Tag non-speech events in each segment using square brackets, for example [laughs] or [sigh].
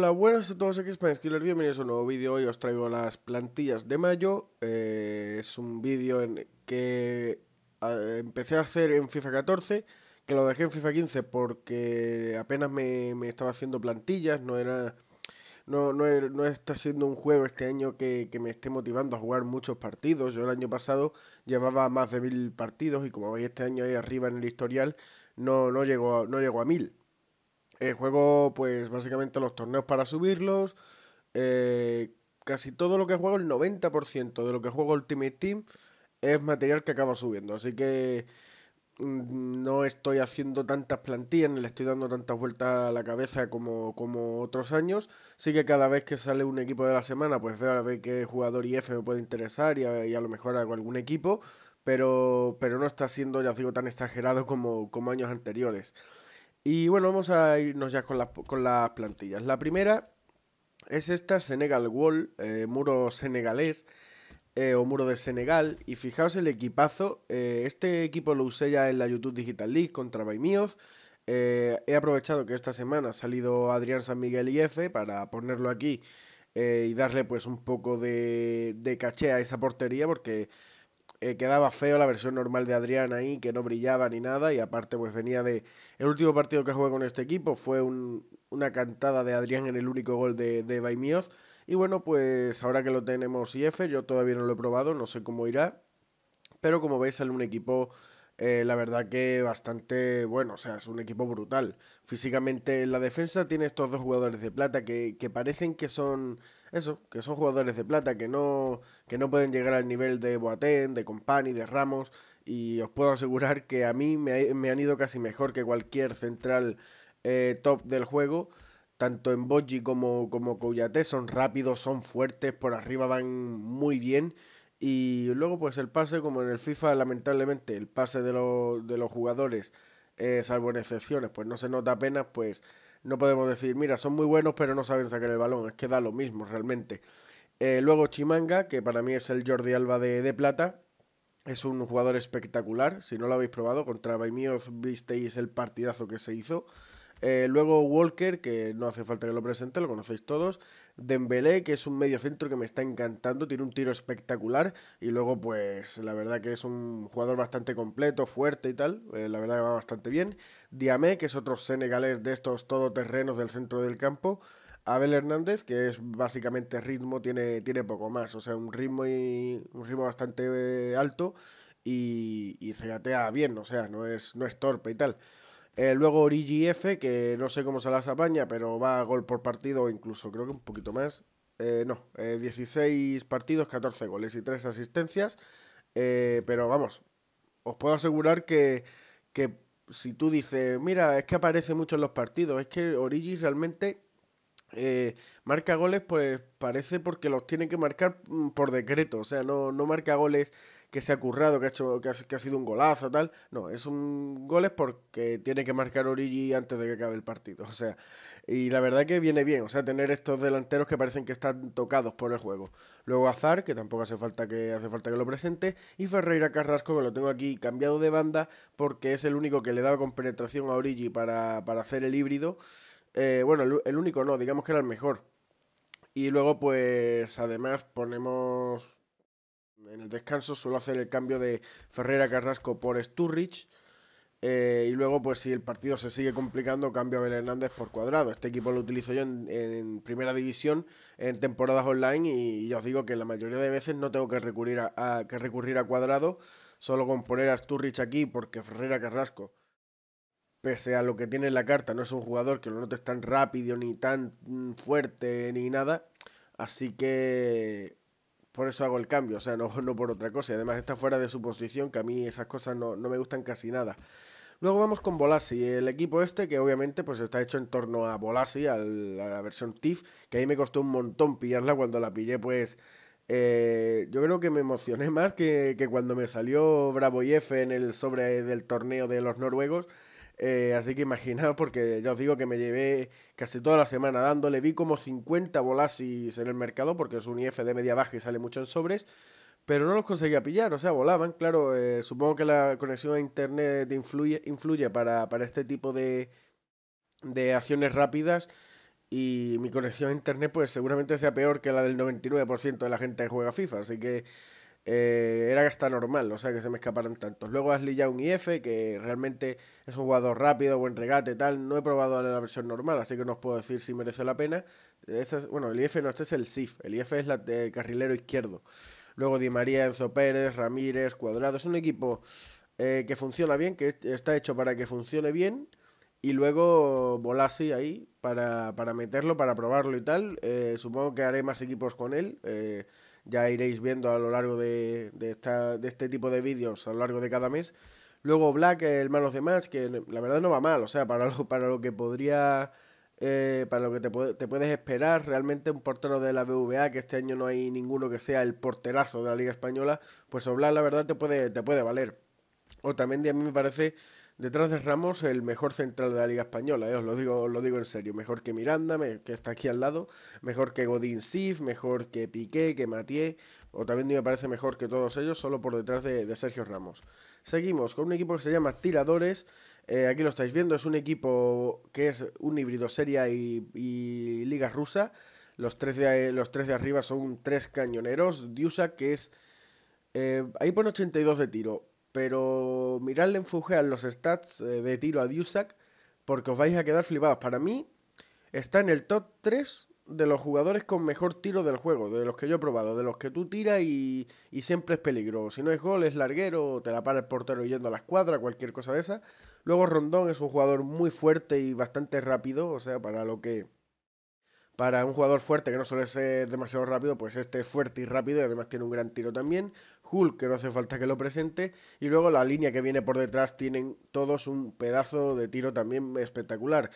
Hola, buenas a todos, aquí es Killer, bienvenidos a un nuevo vídeo, hoy os traigo las plantillas de mayo, eh, es un vídeo en que empecé a hacer en FIFA 14, que lo dejé en FIFA 15 porque apenas me, estaba haciendo plantillas, no era... No, no, está siendo un juego este año que, me esté motivando a jugar muchos partidos. Yo el año pasado llevaba más de mil partidos y como veis este año ahí arriba en el historial no, no, llegó, no llegó a mil. Eh, juego, pues, básicamente los torneos para subirlos. Eh, casi todo lo que juego, el 90% de lo que juego Ultimate Team, es material que acaba subiendo. Así que mm, no estoy haciendo tantas plantillas, ni le estoy dando tantas vueltas a la cabeza como, como otros años. Sí que cada vez que sale un equipo de la semana, pues veo a ver qué jugador IF me puede interesar y a, lo mejor hago algún equipo, pero, pero no está siendo, ya os digo, tan exagerado como, como años anteriores. Y bueno, vamos a irnos ya con, las plantillas. La primera es esta Senegal Wall, eh, muro senegalés eh, o muro de Senegal. Y fijaos el equipazo. Eh, este equipo lo usé ya en la YouTube Digital League contra Baimíos. he aprovechado que esta semana ha salido Adrián San Miguel y F para ponerlo aquí y darle pues un poco de, de caché a esa portería porque eh, quedaba feo la versión normal de Adrián ahí, que no brillaba ni nada, y aparte pues venía de... El último partido que jugué con este equipo fue una cantada de Adrián en el único gol de, de Baimíos, y bueno, pues ahora que lo tenemos IF, yo todavía no lo he probado, no sé cómo irá, pero como veis sale un equipo eh, la verdad que bastante bueno, o sea, es un equipo brutal. Físicamente la defensa tiene estos dos jugadores de plata que, parecen que son eso, que son jugadores de plata, que no, que no pueden llegar al nivel de Boateng, de Company, de Ramos, y os puedo asegurar que a mí me, han ido casi mejor que cualquier central eh, top del juego tanto en Boji como, como son rápidos, son fuertes, por arriba van muy bien y luego, pues el pase, como en el FIFA, lamentablemente, el pase de, los jugadores, eh, salvo en excepciones, pues no se nota apenas, pues no podemos decir, mira, son muy buenos, pero no saben sacar el balón. Es que da lo mismo, realmente. Eh, luego Chimanga, que para mí es el Jordi Alba de, de, Plata. Es un jugador espectacular. Si no lo habéis probado, contra Baimíos visteis el partidazo que se hizo. Eh, luego Walker, que no hace falta que lo presente, lo conocéis todos. Dembélé, que es un medio centro que me está encantando, tiene un tiro espectacular. Y luego, pues, la verdad que es un jugador bastante completo, fuerte y tal. Eh, la verdad que va bastante bien. Diamé, que es otro senegalés de estos todoterrenos del centro del campo. Abel Hernández, que es básicamente ritmo, tiene, tiene poco más. O sea, un ritmo, y, un ritmo bastante eh, alto y, y regatea bien, o sea, no es, no es torpe y tal. Eh, luego Origi F, que no sé cómo se las apaña, pero va a gol por partido, incluso creo que un poquito más. Eh, no, 16 eh, partidos, 14 goles y 3 asistencias. pero vamos, os puedo asegurar que, si tú dices, mira, es que aparece mucho en los partidos, es que Origi realmente marca goles, pues parece porque los tiene que marcar mm, por decreto. O sea, no, no marca goles que se ha currado, que ha, hecho, que ha, sido un golazo, tal. No, es un gol es porque tiene que marcar Origi antes de que acabe el partido. [laughs] O sea, y la verdad que viene bien, o sea, tener estos delanteros que parecen que están tocados por el juego. Luego Azar, que tampoco hace falta que, hace falta que lo presente, y Ferreira Carrasco, que lo tengo aquí cambiado de banda porque es el único que le daba con penetración a Origi para, para hacer el híbrido. Eh, bueno, el único no, digamos que era el mejor, y luego, pues, además ponemos en el descanso suelo hacer el cambio de Ferrera Carrasco por Sturridge. Eh, y luego, pues si el partido se sigue complicando, cambio a Abel Hernández por cuadrado. Este equipo lo utilizo yo en, primera división, en temporadas online, y, os digo que la mayoría de veces no tengo que recurrir a, que recurrir a cuadrado, solo con poner a Sturridge aquí, porque Ferrera Carrasco, pese a lo que tiene en la carta, no es un jugador que lo notes tan rápido, ni tan mm, fuerte, ni nada. Así que por eso hago el cambio, o sea, no, [laughs] no por otra cosa. Y además está fuera de su posición, que a mí esas cosas no, me gustan casi nada. Luego vamos con Bolasi, el equipo este que obviamente pues está hecho en torno a Bolasi, a la versión TIF, que a mí me costó un montón pillarla cuando la pillé pues... Eh, yo creo que me emocioné [laughs] más que, cuando me salió Bravo F en el sobre del torneo de los noruegos, eh, así que imaginaos, porque ya os digo que me llevé casi toda la semana dándole. Vi como 50 volasis en el mercado, porque es un IF de media baja y sale mucho en sobres. Pero no los conseguía pillar, o sea, volaban. Claro, eh, supongo que la conexión a internet influye, influye para, para este tipo de, de acciones rápidas. Y mi conexión a internet, pues seguramente sea peor que la del 99% de la gente que juega FIFA. Así que era eh, era hasta normal, o sea, que se me escaparan tantos. Luego Ashley Young un IF que realmente es un jugador rápido, buen regate, tal. No he probado la versión normal, así que no os puedo decir si merece la pena. bueno, el IF no, este es el SIF, el IF es la de carrilero izquierdo. Luego Di María, Enzo Pérez, Ramírez, Cuadrado. Es un equipo eh, que funciona bien, que está hecho para que funcione bien. Y luego Volasi ahí para, meterlo, para probarlo y tal. Eh, supongo que haré más equipos con él ya iréis viendo a lo largo de, de, esta, de este tipo de vídeos a lo largo de cada mes. Luego Black, el Man de Match, que la verdad no va mal, o sea, para lo, para lo que podría... Eh, para lo que te, puedes esperar, realmente un portero de la BVA, que este año no hay ninguno que sea el porterazo de la Liga Española, pues Oblak la verdad te puede, te puede valer. O también a mí me parece Detrás de Ramos, el mejor central de la Liga Española, eh, os, lo digo, lo digo en serio. Mejor que Miranda, que está aquí al lado. Mejor que Godín Sif, mejor que Piqué, que Matié. O también me parece mejor que todos ellos, solo por detrás de, Sergio Ramos. Seguimos con un equipo que se llama Tiradores. Eh, aquí lo estáis viendo, es un equipo que es un híbrido seria y, Liga Rusa. Los tres, de, los tres de arriba son tres cañoneros. Diusa, que es. Eh, ahí pone 82 de tiro. Pero miradle en a los stats eh, de tiro a Dusak porque os vais a quedar flipados. Para mí está en el top 3 de los jugadores con mejor tiro del juego, de los que yo he probado, de los que tú tiras y, y siempre es peligro. Si no es gol, es larguero, te la para el portero yendo a la escuadra, cualquier cosa de esa. Luego Rondón es un jugador muy fuerte y bastante rápido, o sea, para lo que para un jugador fuerte que no suele ser demasiado rápido, pues este es fuerte y rápido y además tiene un gran tiro también. Hulk, que no hace falta que lo presente. Y luego la línea que viene por detrás tienen todos un pedazo de tiro también espectacular.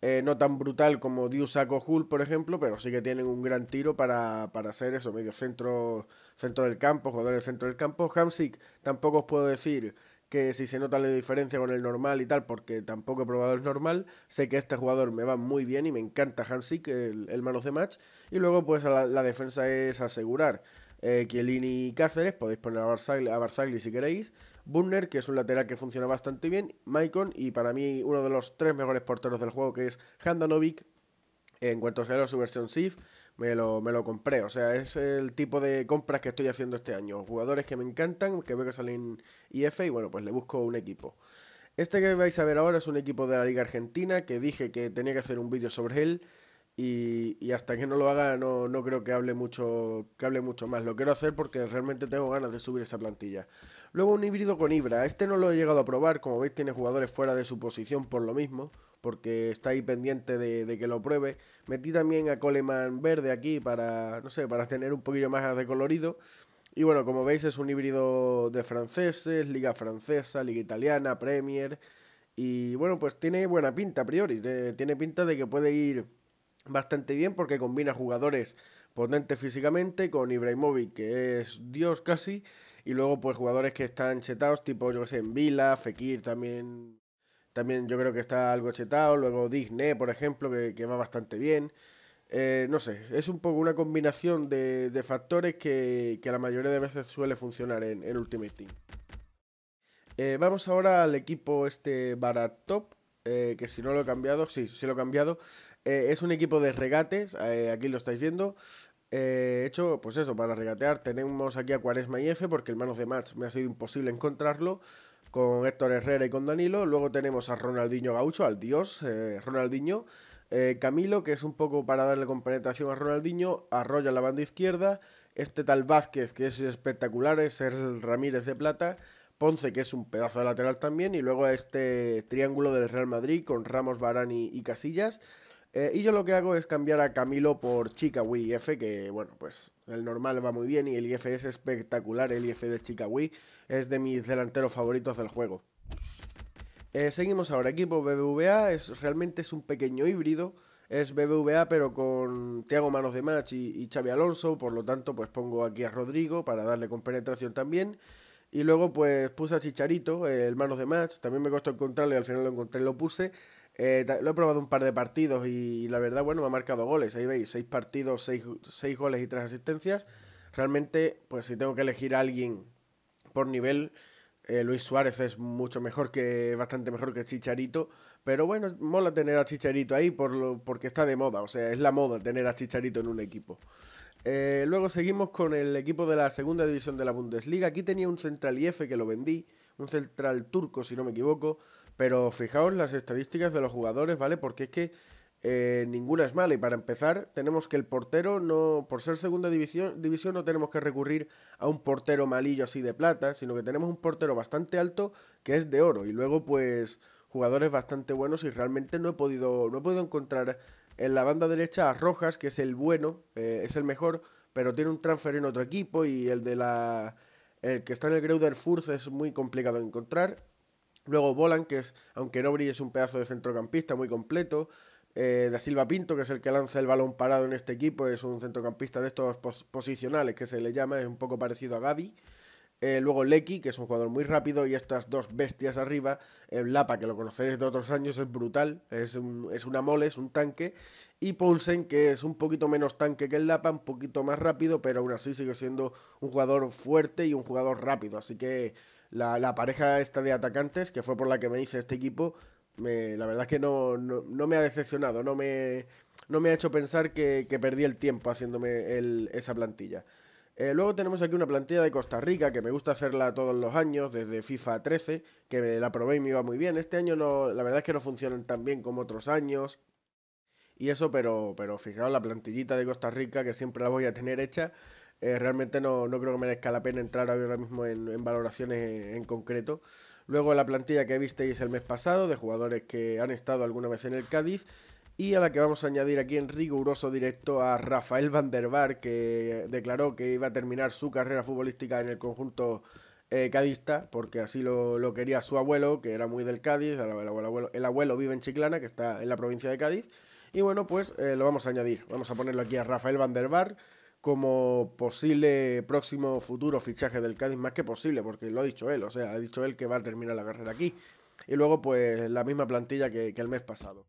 Eh, no tan brutal como Diusaco Hulk, por ejemplo, pero sí que tienen un gran tiro para, para ser eso, medio centro, centro del campo, jugadores del centro del campo. Hamsik, tampoco os puedo decir que si se nota la diferencia con el normal y tal, porque tampoco he probado el normal, sé que este jugador me va muy bien y me encanta Hansik, el, manos de match, y luego pues la, defensa es asegurar. Kielini eh, Chiellini y Cáceres, podéis poner a Barzagli, si queréis, Bunner, que es un lateral que funciona bastante bien, Maicon y para mí uno de los tres mejores porteros del juego que es Handanovic, en cuanto salió su versión SIF, me lo, compré. O sea, es el tipo de compras que estoy haciendo este año. Jugadores que me encantan, que veo que salen IF y bueno, pues le busco un equipo. Este que vais a ver ahora es un equipo de la Liga Argentina que dije que tenía que hacer un vídeo sobre él. Y, y, hasta que no lo haga no, no creo que hable mucho que hable mucho más. Lo quiero hacer porque realmente tengo ganas de subir esa plantilla. Luego un híbrido con Ibra, este no lo he llegado a probar, como veis tiene jugadores fuera de su posición por lo mismo, porque está ahí pendiente de, que lo pruebe. Metí también a Coleman verde aquí para, no sé, para tener un poquillo más de colorido. Y bueno, como veis es un híbrido de franceses, liga francesa, liga italiana, Premier. Y bueno, pues tiene buena pinta a priori, tiene pinta de que puede ir bastante bien porque combina jugadores potentes físicamente con Ibrahimovic, que es Dios casi y luego, pues jugadores que están chetados, tipo, yo que sé, en Vila, Fekir también. También yo creo que está algo chetado. Luego Disney, por ejemplo, que, va bastante bien. Eh, no sé, es un poco una combinación de, factores que, que, la mayoría de veces suele funcionar en, Ultimate Team. Eh, vamos ahora al equipo este Baratop, eh, que si no lo he cambiado, sí, sí lo he cambiado. es un equipo de regates, aquí lo estáis viendo. He eh, hecho, pues eso, para regatear, tenemos aquí a Cuaresma y F, porque el manos de match me ha sido imposible encontrarlo. Con Héctor Herrera y con Danilo. Luego tenemos a Ronaldinho Gaucho, al dios eh, Ronaldinho. Eh, Camilo, que es un poco para darle complementación a Ronaldinho. Arroyo a la banda izquierda. Este tal Vázquez, que es espectacular, es el Ramírez de Plata. Ponce, que es un pedazo de lateral también. Y luego este triángulo del Real Madrid con Ramos, Barani y Casillas. Eh, y yo lo que hago es cambiar a Camilo por Chica Wii F, que bueno, pues el normal va muy bien y el IF es espectacular, el IF de Chica Wii es de mis delanteros favoritos del juego. Eh, seguimos ahora, equipo BBVA es, realmente es un pequeño híbrido, es BBVA pero con Thiago Manos de Match y, Xavi Alonso, por lo tanto pues pongo aquí a Rodrigo para darle con penetración también. Y luego pues puse a Chicharito, el Manos de Match, también me costó encontrarle, al final lo encontré y lo puse. Eh, lo he probado un par de partidos y la verdad, bueno, me ha marcado goles. Ahí veis, seis partidos, seis, goles y tres asistencias. Realmente, pues si tengo que elegir a alguien por nivel, eh, Luis Suárez es mucho mejor que, bastante mejor que Chicharito. Pero bueno, mola tener a Chicharito ahí por lo, porque está de moda. O sea, es la moda tener a Chicharito en un equipo. Eh, luego seguimos con el equipo de la segunda división de la Bundesliga. Aquí tenía un central IF que lo vendí, un central turco si no me equivoco, pero fijaos las estadísticas de los jugadores, ¿vale? Porque es que eh, ninguna es mala. Y para empezar, tenemos que el portero no, por ser segunda división, división, no tenemos que recurrir a un portero malillo así de plata, sino que tenemos un portero bastante alto que es de oro. Y luego, pues, jugadores bastante buenos. Y realmente no he podido, no he encontrar en la banda derecha a Rojas, que es el bueno, eh, es el mejor, pero tiene un transfer en otro equipo. Y el de la. El que está en el Greuder Furth es muy complicado de encontrar. Luego Bolan, que es, aunque no brille, es un pedazo de centrocampista muy completo. Eh, da Silva Pinto, que es el que lanza el balón parado en este equipo, es un centrocampista de estos posicionales que se le llama, es un poco parecido a Gaby. Eh, luego Lecky, que es un jugador muy rápido, y estas dos bestias arriba, el Lapa, que lo conocéis de otros años, es brutal, es, es una mole, es un tanque, y Poulsen, que es un poquito menos tanque que el Lapa, un poquito más rápido, pero aún así sigue siendo un jugador fuerte y un jugador rápido, así que la, pareja esta de atacantes, que fue por la que me hice este equipo, me, la verdad es que no, no, me ha decepcionado, no me, no me ha hecho pensar que, que perdí el tiempo haciéndome el, esa plantilla. Eh, luego tenemos aquí una plantilla de Costa Rica, que me gusta hacerla todos los años, desde FIFA 13, que me la probé y me iba muy bien. Este año no, la verdad es que no funcionan tan bien como otros años. Y eso, pero, pero fijaos, la plantillita de Costa Rica, que siempre la voy a tener hecha, eh, realmente no, no, creo que merezca la pena entrar ahora mismo en, valoraciones en, concreto. Luego la plantilla que visteis el mes pasado de jugadores que han estado alguna vez en el Cádiz y a la que vamos a añadir aquí en riguroso directo a Rafael Van que declaró que iba a terminar su carrera futbolística en el conjunto eh, cadista porque así lo, quería su abuelo que era muy del Cádiz, el abuelo, vive en Chiclana que está en la provincia de Cádiz y bueno pues eh, lo vamos a añadir, vamos a ponerlo aquí a Rafael Van como posible próximo futuro fichaje del Cádiz, más que posible, porque lo ha dicho él, o sea, ha dicho él que va a terminar la carrera aquí. Y luego, pues, la misma plantilla que, el mes pasado.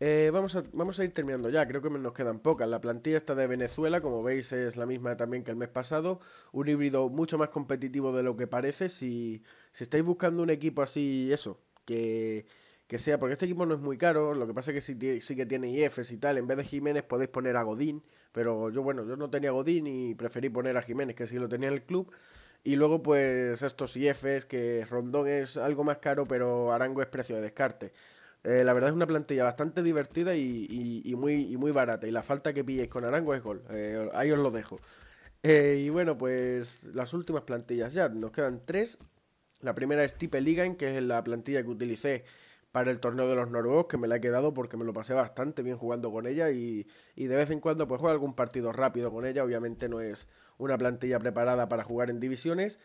Eh, vamos, a, vamos a ir terminando ya, creo que nos quedan pocas. La plantilla está de Venezuela, como veis es la misma también que el mes pasado. Un híbrido mucho más competitivo de lo que parece. si estáis buscando un equipo así, eso, que, que sea, porque este equipo no es muy caro, lo que pasa es que sí, que tiene IFs y tal, en vez de Jiménez podéis poner a Godín, pero yo bueno, yo no tenía Godín y preferí poner a Jiménez, que sí lo tenía el club, y luego pues estos IFs, que Rondón es algo más caro, pero Arango es precio de descarte. Eh, la verdad es una plantilla bastante divertida y, muy, muy barata, y la falta que pilléis con Arango es gol, eh, ahí os lo dejo. Eh, y bueno, pues las últimas plantillas ya, nos quedan tres. La primera es Tipe Ligan, que es la plantilla que utilicé para el torneo de los noruegos, que me la he quedado porque me lo pasé bastante bien jugando con ella y, de vez en cuando pues juego algún partido rápido con ella. Obviamente no es una plantilla preparada para jugar en divisiones.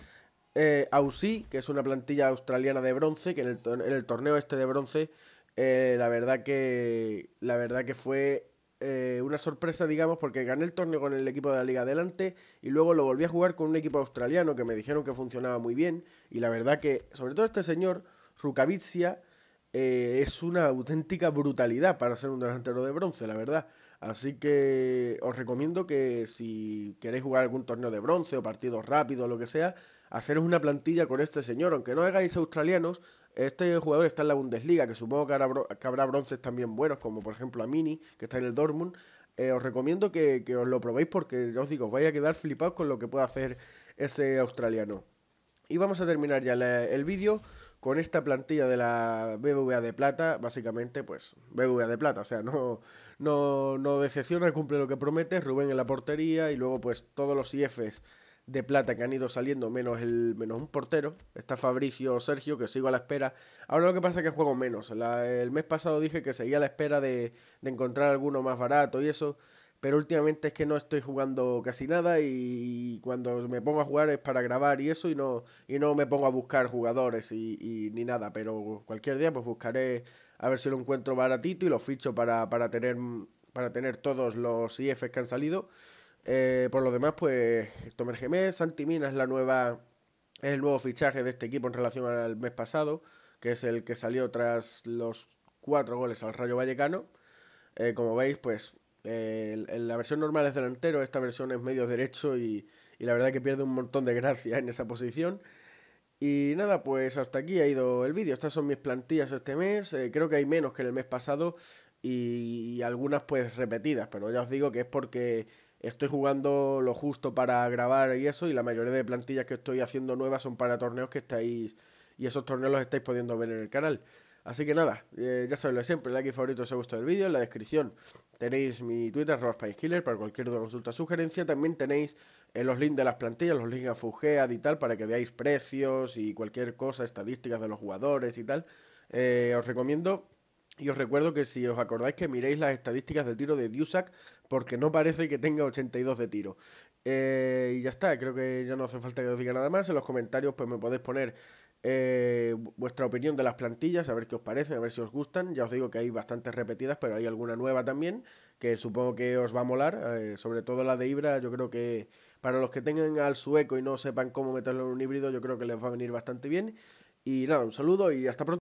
Eh, Aussie, que es una plantilla australiana de bronce, que en el, torneo este de bronce, eh, la, verdad que, la verdad que fue eh, una sorpresa, digamos, porque gané el torneo con el equipo de la Liga Adelante y luego lo volví a jugar con un equipo australiano que me dijeron que funcionaba muy bien y la verdad que, sobre todo este señor, Rukavitsia, eh, es una auténtica brutalidad para ser un delantero de bronce, la verdad. Así que os recomiendo que si queréis jugar algún torneo de bronce o partidos rápidos o lo que sea, haceros una plantilla con este señor. Aunque no hagáis australianos, este jugador está en la Bundesliga, que supongo que, habrá, habrá bronces también buenos, como por ejemplo a Mini, que está en el Dortmund. Eh, os recomiendo que, os lo probéis porque os digo, os vais a quedar flipados con lo que puede hacer ese australiano. Y vamos a terminar ya el vídeo con esta plantilla de la BBVA de plata, básicamente, pues BBVA de plata, o sea, no, no, no decepciona, cumple lo que promete, Rubén en la portería y luego pues todos los IFs de plata que han ido saliendo, menos, el, menos un portero, está Fabricio Sergio, que sigo a la espera. Ahora lo que pasa es que juego menos, el mes pasado dije que seguía a la espera de, de encontrar alguno más barato y eso pero últimamente es que no estoy jugando casi nada y cuando me pongo a jugar es para grabar y eso y no, y no me pongo a buscar jugadores y, ni nada, pero cualquier día pues buscaré a ver si lo encuentro baratito y lo ficho para, tener, para tener todos los IFs que han salido. Eh, por lo demás, pues Tomer Gemés, Santi es la nueva, el nuevo fichaje de este equipo en relación al mes pasado, que es el que salió tras los cuatro goles al Rayo Vallecano. Eh, como veis, pues la versión normal es delantero, esta versión es medio derecho y, la verdad que pierde un montón de gracia en esa posición. Y nada, pues hasta aquí ha ido el vídeo. Estas son mis plantillas este mes. Eh, creo que hay menos que en el mes pasado y, algunas pues repetidas, pero ya os digo que es porque estoy jugando lo justo para grabar y eso y la mayoría de plantillas que estoy haciendo nuevas son para torneos que estáis y esos torneos los estáis pudiendo ver en el canal. Así que nada, eh, ya sabéis lo siempre, like y favorito si os ha gustado el vídeo, en la descripción tenéis mi Twitter, Killer para cualquier duda, consulta, sugerencia, también tenéis eh, los links de las plantillas, los links a Fugead y tal, para que veáis precios y cualquier cosa, estadísticas de los jugadores y tal, eh, os recomiendo y os recuerdo que si os acordáis que miréis las estadísticas de tiro de Dusak, porque no parece que tenga 82 de tiro. y ya está, creo que ya no hace falta que os diga nada más. En los comentarios pues me podéis poner eh, vuestra opinión de las plantillas, a ver qué os parecen, a ver si os gustan. Ya os digo que hay bastantes repetidas, pero hay alguna nueva también que supongo que os va a molar. Eh, sobre todo la de Ibra, yo creo que para los que tengan al sueco y no sepan cómo meterlo en un híbrido, yo creo que les va a venir bastante bien. Y nada, un saludo y hasta pronto.